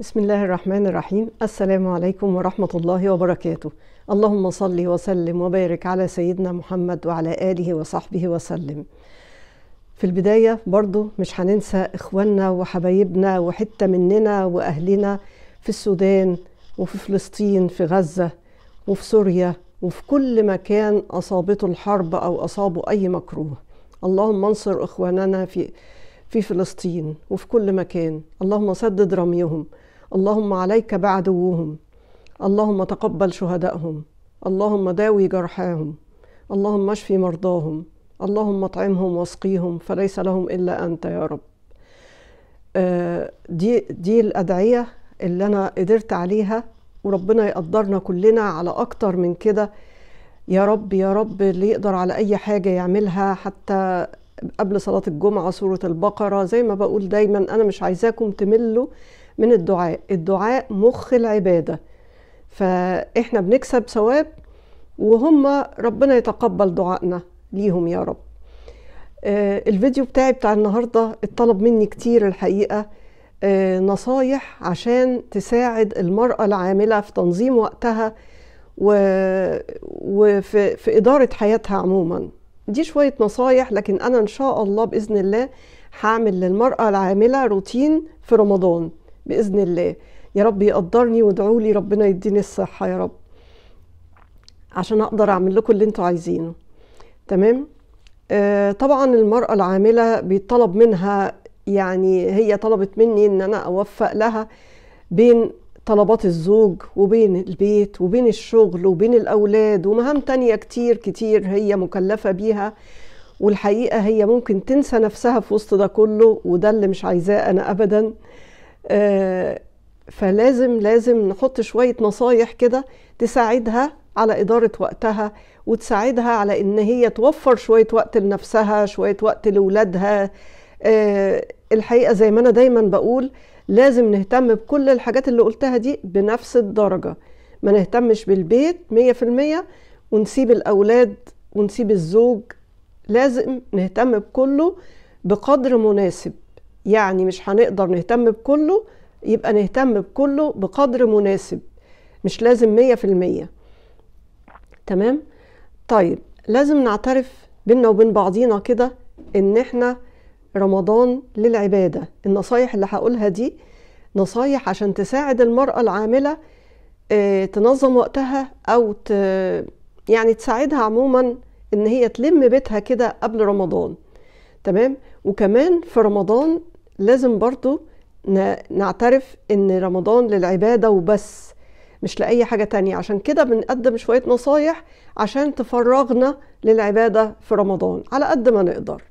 بسم الله الرحمن الرحيم السلام عليكم ورحمة الله وبركاته اللهم صل وسلم وبارك على سيدنا محمد وعلى آله وصحبه وسلم في البداية برضو مش هننسى إخواننا وحبايبنا وحتة مننا وأهلنا في السودان وفي فلسطين في غزة وفي سوريا وفي كل مكان أصابته الحرب أو أصابه أي مكروه اللهم انصر إخواننا في في فلسطين وفي كل مكان اللهم سدد رميهم اللهم عليك بعدوهم اللهم تقبل شهدائهم اللهم داوي جرحاهم اللهم اشف مرضاهم اللهم اطعمهم واسقيهم فليس لهم الا انت يا رب آه، دي دي الادعيه اللي انا قدرت عليها وربنا يقدرنا كلنا على اكتر من كده يا رب يا رب اللي يقدر على اي حاجه يعملها حتى قبل صلاه الجمعه سوره البقره زي ما بقول دايما انا مش عايزاكم تملوا من الدعاء الدعاء مخ العبادة فإحنا بنكسب ثواب وهم ربنا يتقبل دعائنا ليهم يا رب آه، الفيديو بتاعي بتاع النهاردة اتطلب مني كتير الحقيقة آه، نصايح عشان تساعد المرأة العاملة في تنظيم وقتها وفي في إدارة حياتها عموما دي شوية نصايح لكن أنا إن شاء الله بإذن الله هعمل للمرأة العاملة روتين في رمضان باذن الله يا رب يقدرني وادعوا لي ربنا يديني الصحه يا رب عشان اقدر اعمل لكم اللي انتوا عايزينه تمام آه طبعا المراه العامله بيطلب منها يعني هي طلبت مني ان انا اوفق لها بين طلبات الزوج وبين البيت وبين الشغل وبين الأولاد ومهام تانية كتير كتير هي مكلفة بيها والحقيقة هي ممكن تنسى نفسها في وسط ده كله وده اللي مش عايزاه أنا أبدا آه، فلازم لازم نحط شوية نصايح كده تساعدها على إدارة وقتها وتساعدها على إن هي توفر شوية وقت لنفسها شوية وقت لولادها آه، الحقيقة زي ما أنا دايما بقول لازم نهتم بكل الحاجات اللي قلتها دي بنفس الدرجة ما نهتمش بالبيت مية في المية ونسيب الأولاد ونسيب الزوج لازم نهتم بكله بقدر مناسب يعني مش هنقدر نهتم بكله يبقى نهتم بكله بقدر مناسب مش لازم مية في المية تمام طيب لازم نعترف بينا وبين بعضينا كده ان احنا رمضان للعبادة النصايح اللي هقولها دي نصايح عشان تساعد المرأة العاملة آه، تنظم وقتها او ت... يعني تساعدها عموما ان هي تلم بيتها كده قبل رمضان تمام وكمان في رمضان لازم برضو نعترف ان رمضان للعبادة وبس مش لأي حاجة تانية عشان كده بنقدم شوية نصايح عشان تفرغنا للعبادة في رمضان على قد ما نقدر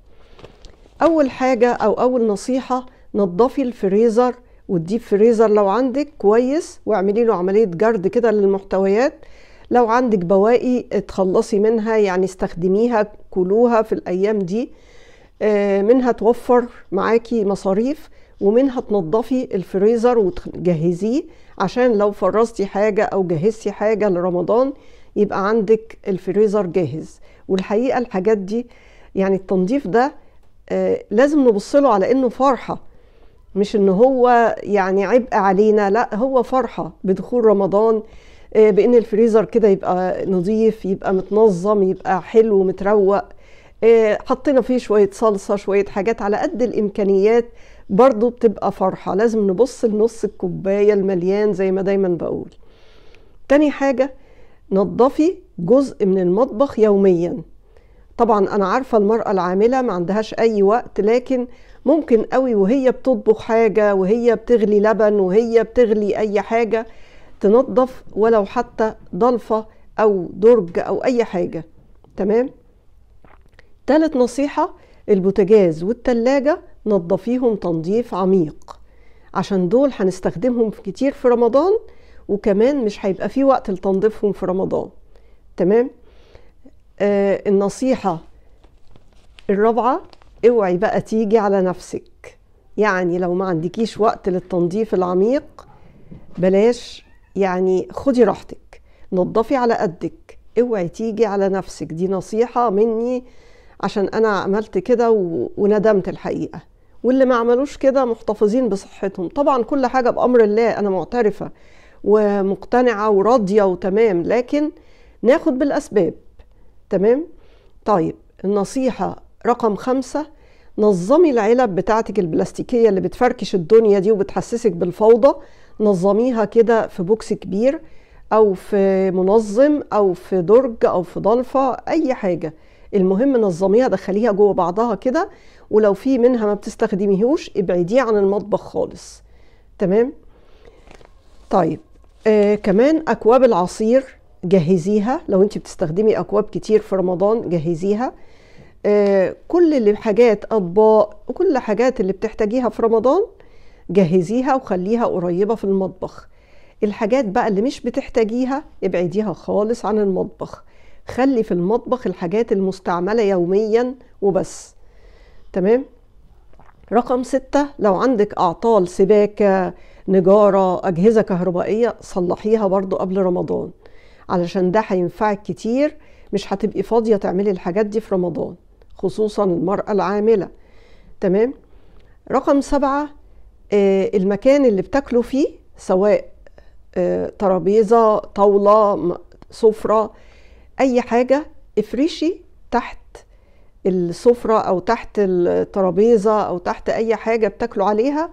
أول حاجة أو أول نصيحة نضفي الفريزر والديب فريزر لو عندك كويس واعملي له عملية جرد كده للمحتويات لو عندك بواقي اتخلصي منها يعني استخدميها كلوها في الأيام دي آه، منها توفر معاكي مصاريف ومنها تنظفي الفريزر وتجهزيه عشان لو فرزتي حاجة أو جهزتي حاجة لرمضان يبقى عندك الفريزر جاهز والحقيقة الحاجات دي يعني التنظيف ده آه، لازم نبصله على إنه فرحة مش إن هو يعني عبء علينا لا هو فرحة بدخول رمضان آه، بإن الفريزر كده يبقى نظيف يبقى متنظم يبقى حلو متروق آه، حطينا فيه شوية صلصة شوية حاجات على قد الإمكانيات برضو بتبقى فرحة لازم نبص لنص الكوباية المليان زي ما دايما بقول تاني حاجة نظفي جزء من المطبخ يوميا طبعا أنا عارفة المرأة العاملة ما عندهاش أي وقت لكن ممكن قوي وهي بتطبخ حاجة وهي بتغلي لبن وهي بتغلي أي حاجة تنظف ولو حتى ضلفة أو درج أو أي حاجة تمام؟ تالت نصيحة البوتاجاز والتلاجة نضفيهم تنظيف عميق عشان دول هنستخدمهم كتير في رمضان وكمان مش هيبقى في وقت لتنظيفهم في رمضان تمام آه النصيحة الرابعة اوعي بقى تيجي على نفسك يعني لو ما عندكيش وقت للتنظيف العميق بلاش يعني خدي راحتك نظفي على قدك اوعي تيجي على نفسك دي نصيحة مني عشان انا عملت كده و... وندمت الحقيقه واللي ما عملوش كده محتفظين بصحتهم طبعا كل حاجه بامر الله انا معترفه ومقتنعه وراضيه وتمام لكن ناخد بالاسباب تمام طيب النصيحه رقم خمسة نظمي العلب بتاعتك البلاستيكيه اللي بتفركش الدنيا دي وبتحسسك بالفوضى نظميها كده في بوكس كبير او في منظم او في درج او في ضلفه اي حاجه المهم نظميها دخليها جوه بعضها كده ولو في منها ما بتستخدميهوش ابعديه عن المطبخ خالص تمام طيب آه كمان اكواب العصير جهزيها لو انت بتستخدمي اكواب كتير في رمضان جهزيها آه كل اللي حاجات اطباق وكل حاجات اللي بتحتاجيها في رمضان جهزيها وخليها قريبه في المطبخ الحاجات بقى اللي مش بتحتاجيها ابعديها خالص عن المطبخ خلي في المطبخ الحاجات المستعملة يوميا وبس تمام رقم ستة لو عندك أعطال سباكة نجارة أجهزة كهربائية صلحيها برضو قبل رمضان علشان ده هينفعك كتير مش هتبقي فاضية تعملي الحاجات دي في رمضان خصوصا المرأة العاملة تمام رقم سبعة آه، المكان اللي بتاكلوا فيه سواء آه، ترابيزة طاولة سفرة اي حاجه افرشي تحت السفره او تحت الترابيزه او تحت اي حاجه بتاكلوا عليها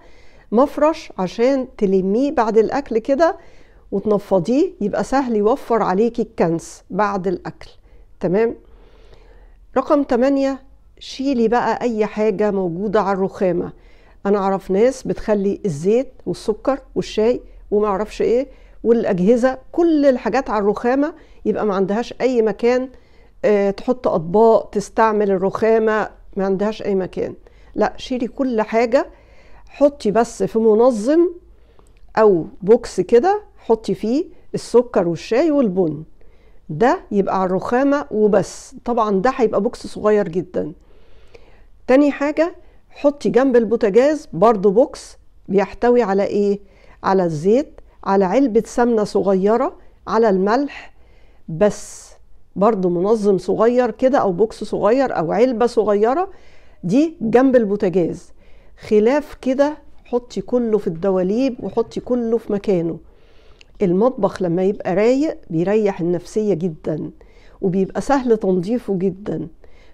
مفرش عشان تلميه بعد الاكل كده وتنفضيه يبقى سهل يوفر عليكي الكنس بعد الاكل تمام رقم 8 شيلي بقى اي حاجه موجوده على الرخامه انا اعرف ناس بتخلي الزيت والسكر والشاي وما اعرفش ايه والاجهزه كل الحاجات على الرخامه يبقى ما عندهاش اي مكان آه، تحط اطباق تستعمل الرخامه ما عندهاش اي مكان لا شيلي كل حاجه حطي بس في منظم او بوكس كده حطي فيه السكر والشاي والبن ده يبقى على الرخامه وبس طبعا ده هيبقى بوكس صغير جدا تاني حاجه حطي جنب البوتاجاز برضو بوكس بيحتوي على ايه على الزيت على علبه سمنه صغيره على الملح بس برضو منظم صغير كده او بوكس صغير او علبه صغيره دي جنب البوتاجاز خلاف كده حطي كله في الدواليب وحطي كله في مكانه المطبخ لما يبقى رايق بيريح النفسيه جدا وبيبقى سهل تنظيفه جدا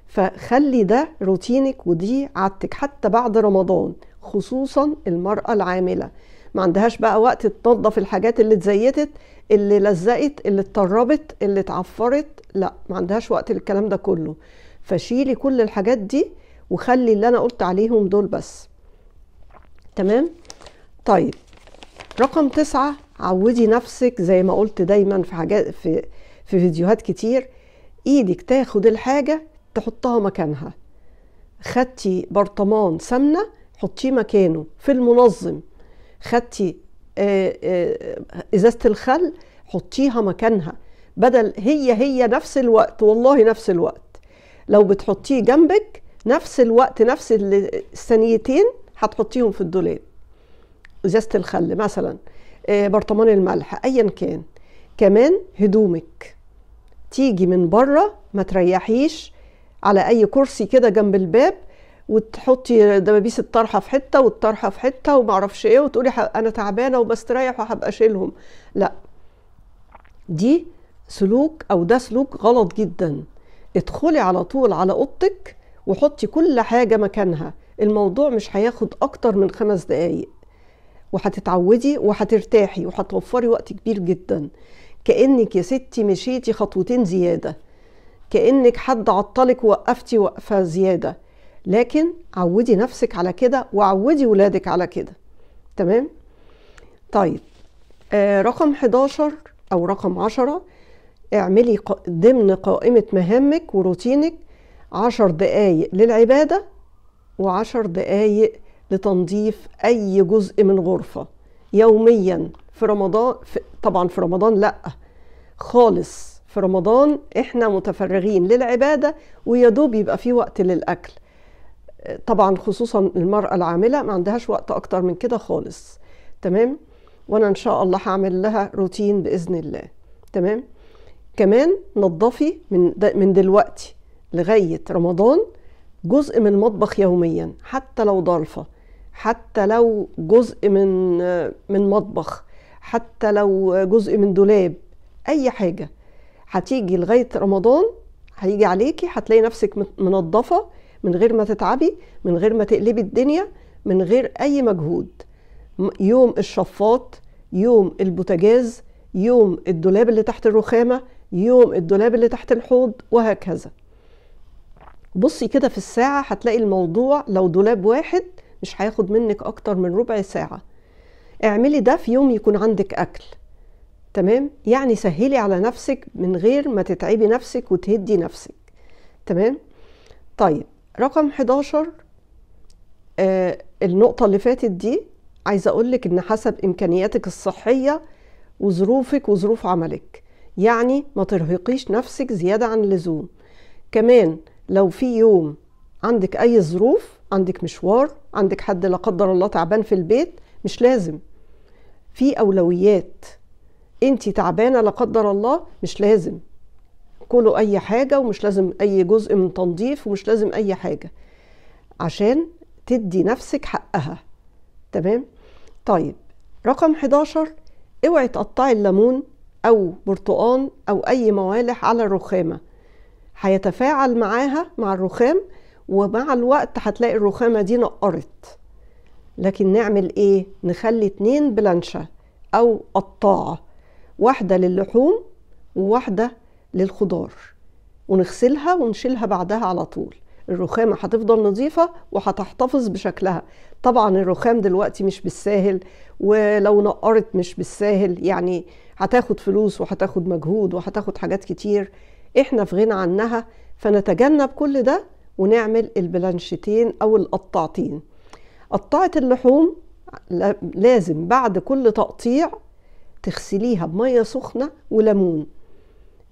فخلي ده روتينك ودي عادتك حتى بعد رمضان خصوصا المراه العامله ما عندهاش بقى وقت تنظف الحاجات اللي اتزيتت اللي لزقت اللي اتطربت اللي اتعفرت لا ما عندهاش وقت للكلام ده كله فشيلي كل الحاجات دي وخلي اللي انا قلت عليهم دول بس تمام طيب رقم تسعة عودي نفسك زي ما قلت دايما في حاجات في في فيديوهات كتير ايدك تاخد الحاجة تحطها مكانها خدتي برطمان سمنة حطيه مكانه في المنظم خدتي آه، آه، ازازه الخل حطيها مكانها بدل هي هي نفس الوقت والله نفس الوقت لو بتحطيه جنبك نفس الوقت نفس الثانيتين هتحطيهم في الدولاب ازازه الخل مثلا آه، برطمان الملح ايا كان كمان هدومك تيجي من بره ما تريحيش على اي كرسي كده جنب الباب وتحطي دبابيس الطرحه في حته والطرحه في حته وما اعرفش ايه وتقولي انا تعبانه وبستريح وهبقى اشيلهم لا دي سلوك او ده سلوك غلط جدا ادخلي على طول على اوضتك وحطي كل حاجه مكانها الموضوع مش هياخد اكتر من خمس دقايق وهتتعودي وهترتاحي وهتوفري وقت كبير جدا كانك يا ستي مشيتي خطوتين زياده كانك حد عطلك ووقفتي وقفه زياده لكن عودي نفسك على كده وعودي ولادك على كده تمام طيب آه رقم 11 او رقم 10 اعملي ضمن قائمة مهامك وروتينك عشر دقايق للعبادة دقايق لتنظيف اي جزء من غرفة يوميا في رمضان في طبعا في رمضان لا خالص في رمضان احنا متفرغين للعبادة ويدوب يبقى في وقت للاكل طبعا خصوصا المرأة العاملة ما عندهاش وقت أكتر من كده خالص تمام وأنا إن شاء الله هعمل لها روتين بإذن الله تمام كمان نظفي من من دلوقتي لغاية رمضان جزء من المطبخ يوميا حتى لو ضلفة حتى لو جزء من من مطبخ حتى لو جزء من دولاب أي حاجة هتيجي لغاية رمضان هيجي عليكي هتلاقي نفسك منظفة من غير ما تتعبي من غير ما تقلبي الدنيا من غير اي مجهود يوم الشفاط يوم البوتاجاز يوم الدولاب اللي تحت الرخامه يوم الدولاب اللي تحت الحوض وهكذا بصي كده في الساعه هتلاقي الموضوع لو دولاب واحد مش هياخد منك اكتر من ربع ساعه اعملي ده في يوم يكون عندك اكل تمام يعني سهلي على نفسك من غير ما تتعبي نفسك وتهدي نفسك تمام طيب رقم 11 آه النقطة اللي فاتت دي عايزة أقولك إن حسب إمكانياتك الصحية وظروفك وظروف عملك يعني ما ترهقيش نفسك زيادة عن اللزوم كمان لو في يوم عندك أي ظروف عندك مشوار عندك حد لا قدر الله تعبان في البيت مش لازم في أولويات انت تعبانة لا قدر الله مش لازم كلوا اي حاجه ومش لازم اي جزء من تنظيف ومش لازم اي حاجه عشان تدي نفسك حقها تمام طيب رقم 11 اوعي تقطعي الليمون او برتقان او اي موالح على الرخامه هيتفاعل معاها مع الرخام ومع الوقت هتلاقي الرخامه دي نقرت لكن نعمل ايه نخلي اتنين بلانشة او قطاعه واحده للحوم وواحده للخضار ونغسلها ونشيلها بعدها على طول الرخامة هتفضل نظيفة وهتحتفظ بشكلها طبعا الرخام دلوقتي مش بالساهل ولو نقرت مش بالساهل يعني هتاخد فلوس وهتاخد مجهود وهتاخد حاجات كتير احنا في غنى عنها فنتجنب كل ده ونعمل البلانشتين او القطعتين قطعة اللحوم لازم بعد كل تقطيع تغسليها بمية سخنة وليمون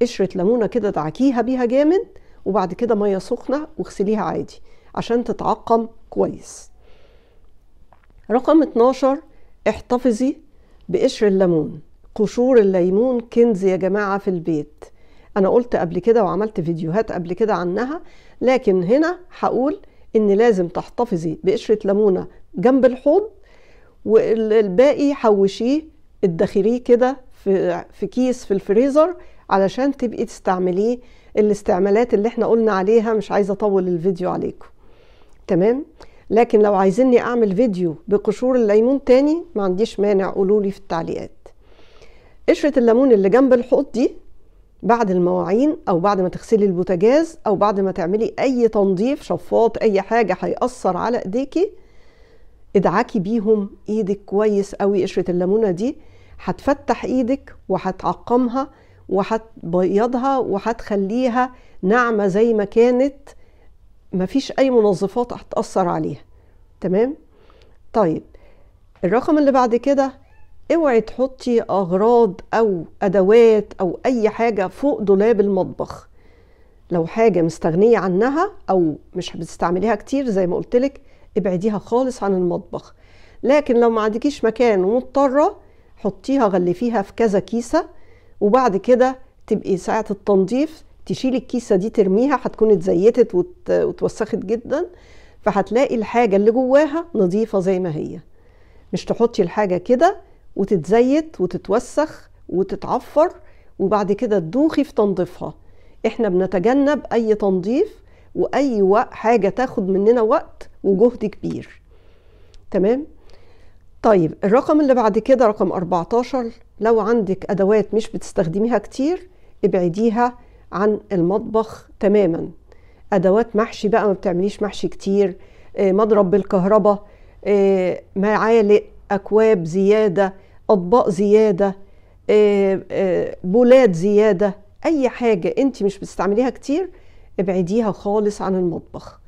قشره ليمونه كده دعكيها بيها جامد وبعد كده ميه سخنه واغسليها عادي عشان تتعقم كويس رقم 12 احتفظي بقشر الليمون قشور الليمون كنز يا جماعه في البيت انا قلت قبل كده وعملت فيديوهات قبل كده عنها لكن هنا هقول ان لازم تحتفظي بقشره ليمونه جنب الحوض والباقي حوشيه ادخريه كده في في كيس في الفريزر علشان تبقي تستعمليه الاستعمالات اللي احنا قلنا عليها مش عايزه اطول الفيديو عليكم تمام لكن لو عايزيني اعمل فيديو بقشور الليمون تاني ما عنديش مانع قولوا في التعليقات قشره الليمون اللي جنب الحوض دي بعد المواعين او بعد ما تغسلي البوتاجاز او بعد ما تعملي اي تنظيف شفاط اي حاجه هيأثر على ايديكي ادعكي بيهم ايدك كويس قوي قشره الليمونه دي هتفتح ايدك وهتعقمها وهتبيضها وهتخليها ناعمة زي ما كانت مفيش أي منظفات هتأثر عليها تمام؟ طيب الرقم اللي بعد كده اوعي تحطي أغراض أو أدوات أو أي حاجة فوق دولاب المطبخ لو حاجة مستغنية عنها أو مش بتستعمليها كتير زي ما لك ابعديها خالص عن المطبخ لكن لو ما عندكيش مكان ومضطرة حطيها غلفيها في كذا كيسة وبعد كده تبقي ساعة التنظيف تشيلي الكيسة دي ترميها هتكون اتزيتت واتوسخت جدا فهتلاقي الحاجة اللي جواها نظيفة زي ما هي مش تحطي الحاجة كده وتتزيت وتتوسخ وتتعفر وبعد كده تدوخي في تنظيفها احنا بنتجنب اي تنظيف واي حاجة تاخد مننا وقت وجهد كبير تمام طيب الرقم اللي بعد كده رقم 14 لو عندك أدوات مش بتستخدميها كتير ابعديها عن المطبخ تماما أدوات محشي بقى ما بتعمليش محشي كتير آه، مضرب بالكهرباء آه، معالق أكواب زيادة أطباق زيادة آه، بولات زيادة أي حاجة أنت مش بتستعمليها كتير ابعديها خالص عن المطبخ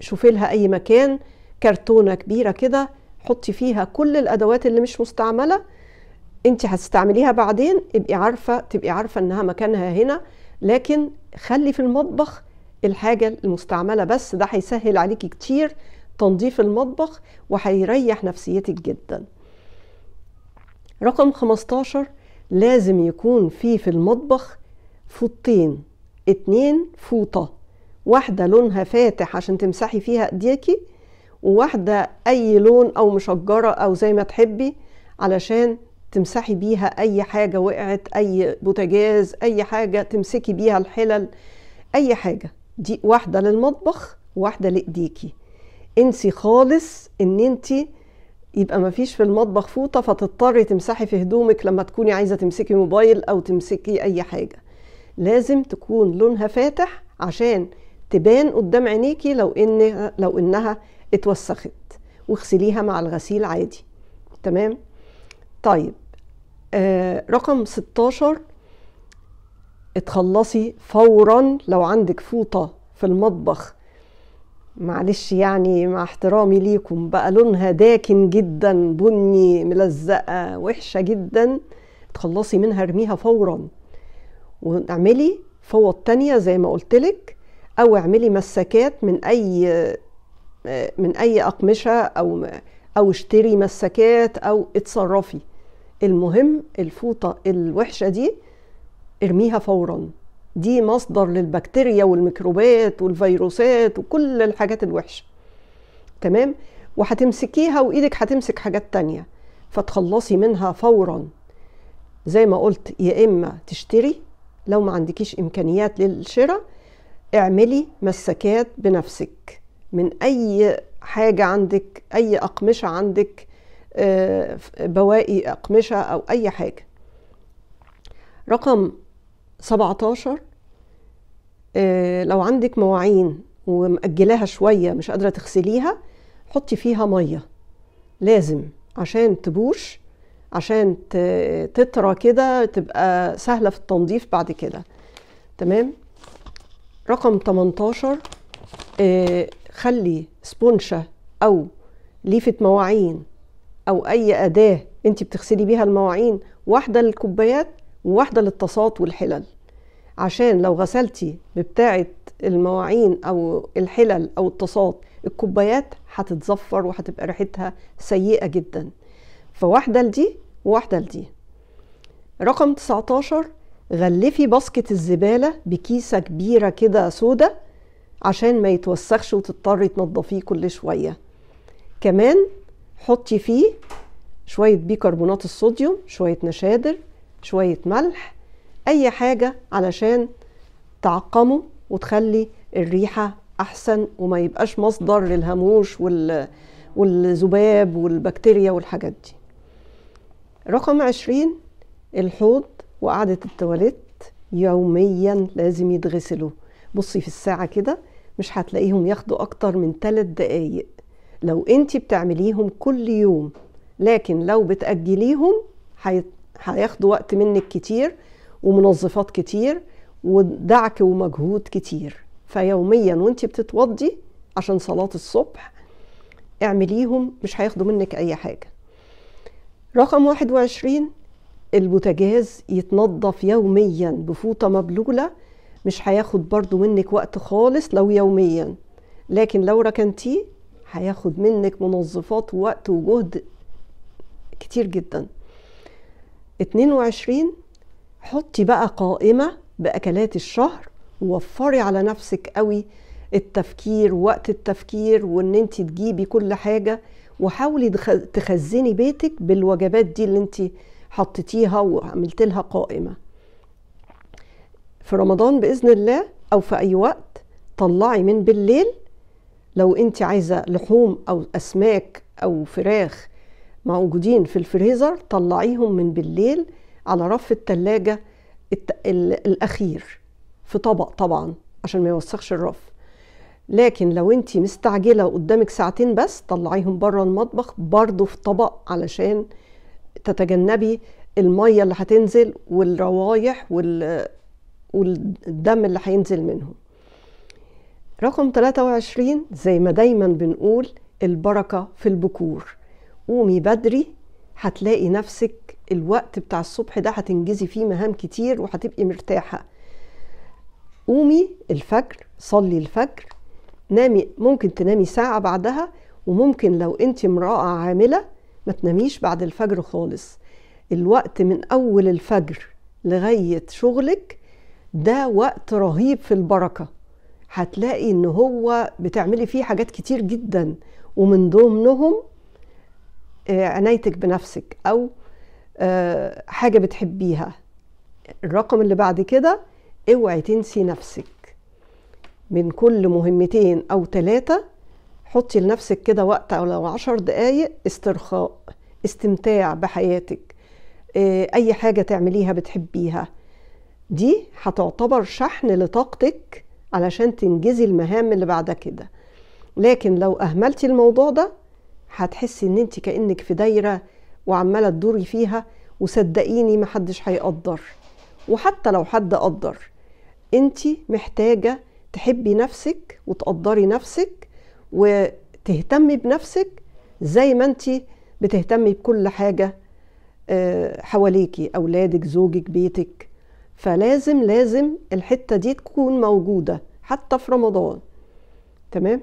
شوفي لها أي مكان كرتونة كبيرة كده حطي فيها كل الأدوات اللي مش مستعملة انت هتستعمليها بعدين ابقي عارفه تبقي عارفه انها مكانها هنا لكن خلي في المطبخ الحاجه المستعمله بس ده هيسهل عليكي كتير تنظيف المطبخ وهيريح نفسيتك جدا رقم 15 لازم يكون في في المطبخ فوطين اتنين فوطة واحدة لونها فاتح عشان تمسحي فيها ايديكي وواحدة اي لون او مشجرة او زي ما تحبي علشان تمسحي بيها اي حاجه وقعت اي بوتاجاز اي حاجه تمسكي بيها الحلل اي حاجه دي واحده للمطبخ واحده لايديكي انسي خالص ان انت يبقى مفيش في المطبخ فوطه فتضطري تمسحي في هدومك لما تكوني عايزه تمسكي موبايل او تمسكي اي حاجه لازم تكون لونها فاتح عشان تبان قدام عينيكي لو ان لو انها اتوسخت واغسليها مع الغسيل عادي تمام طيب آه، رقم 16 اتخلصي فورا لو عندك فوطة في المطبخ معلش يعني مع احترامي ليكم بقى لونها داكن جدا بني ملزقة وحشة جدا تخلصي منها ارميها فورا واعملي فوط تانية زي ما قلتلك او اعملي مسكات من اي آه، من اي اقمشة او او اشتري مسكات او اتصرفي المهم الفوطة الوحشة دي ارميها فورا دي مصدر للبكتيريا والميكروبات والفيروسات وكل الحاجات الوحشة تمام وهتمسكيها وايدك هتمسك حاجات تانية فتخلصي منها فورا زي ما قلت يا اما تشتري لو ما عندكيش امكانيات للشراء اعملي مسكات بنفسك من اي حاجة عندك اي اقمشة عندك بواقي أقمشة أو أي حاجة رقم 17 آه، لو عندك مواعين ومأجلاها شوية مش قادرة تغسليها حطي فيها مية لازم عشان تبوش عشان تطرى كده تبقى سهلة في التنظيف بعد كده تمام رقم 18 آه، خلي سبونشة أو ليفة مواعين او اي اداه انت بتغسلي بيها المواعين واحده للكوبايات وواحده للطاسات والحلل عشان لو غسلتي ببتاعه المواعين او الحلل او الطاسات الكوبايات هتتزفر وهتبقى ريحتها سيئه جدا فواحده لدي وواحده لدي رقم 19 غلفي باسكت الزباله بكيسه كبيره كده سودا عشان ما يتوسخش وتضطري تنضفيه كل شويه كمان حطي فيه شوية بيكربونات الصوديوم شوية نشادر شوية ملح أي حاجة علشان تعقمه وتخلي الريحة أحسن وما يبقاش مصدر للهموش وال... والذباب والبكتيريا والحاجات دي رقم عشرين الحوض وقعدة التواليت يوميا لازم يتغسلوا بصي في الساعة كده مش هتلاقيهم ياخدوا أكتر من ثلاث دقايق لو انت بتعمليهم كل يوم لكن لو بتأجليهم هياخدوا وقت منك كتير ومنظفات كتير ودعك ومجهود كتير فيوميا وانت بتتوضي عشان صلاة الصبح اعمليهم مش هياخدوا منك اي حاجة رقم 21 البوتاجاز يتنظف يوميا بفوطة مبلولة مش هياخد برضو منك وقت خالص لو يوميا لكن لو ركنتيه هياخد منك منظفات ووقت وجهد كتير جدا 22 حطي بقى قائمة بأكلات الشهر ووفري على نفسك قوي التفكير وقت التفكير وان انت تجيبي كل حاجة وحاولي تخزني بيتك بالوجبات دي اللي انت حطيتيها وعملت لها قائمة في رمضان بإذن الله أو في أي وقت طلعي من بالليل لو انت عايزه لحوم او اسماك او فراخ موجودين في الفريزر طلعيهم من بالليل على رف التلاجة الأخير في طبق طبعا عشان ما يوسخش الرف لكن لو انت مستعجلة قدامك ساعتين بس طلعيهم بره المطبخ برضه في طبق علشان تتجنبي المية اللي هتنزل والروايح والدم اللي هينزل منهم رقم 23 زي ما دايما بنقول البركة في البكور قومي بدري هتلاقي نفسك الوقت بتاع الصبح ده هتنجزي فيه مهام كتير وهتبقي مرتاحة قومي الفجر صلي الفجر نامي ممكن تنامي ساعة بعدها وممكن لو انت امرأة عاملة ما تناميش بعد الفجر خالص الوقت من أول الفجر لغاية شغلك ده وقت رهيب في البركة هتلاقي ان هو بتعملي فيه حاجات كتير جدا ومن ضمنهم آه، عنايتك بنفسك او آه، حاجه بتحبيها الرقم اللي بعد كده اوعي تنسي نفسك من كل مهمتين او ثلاثه حطي لنفسك كده وقت او لو عشر دقايق استرخاء استمتاع بحياتك آه، اي حاجه تعمليها بتحبيها دي هتعتبر شحن لطاقتك علشان تنجزي المهام اللي بعد كده لكن لو اهملتي الموضوع ده هتحسي ان انت كانك في دايره وعماله تدوري فيها وصدقيني محدش هيقدر وحتى لو حد قدر انت محتاجه تحبي نفسك وتقدري نفسك وتهتمي بنفسك زي ما انت بتهتمي بكل حاجه آه، حواليكي اولادك زوجك بيتك فلازم لازم الحتة دي تكون موجودة حتى في رمضان تمام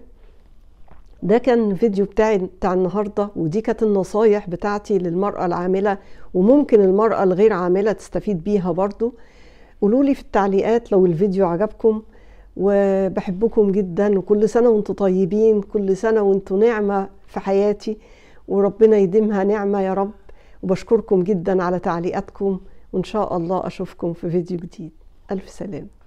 ده كان فيديو بتاعي بتاع النهاردة ودي كانت النصايح بتاعتي للمرأة العاملة وممكن المرأة الغير عاملة تستفيد بيها برضو قولولي في التعليقات لو الفيديو عجبكم وبحبكم جدا وكل سنة وانتم طيبين كل سنة وانتم نعمة في حياتي وربنا يديمها نعمة يا رب وبشكركم جدا على تعليقاتكم وإن شاء الله أشوفكم في فيديو جديد ألف سلامة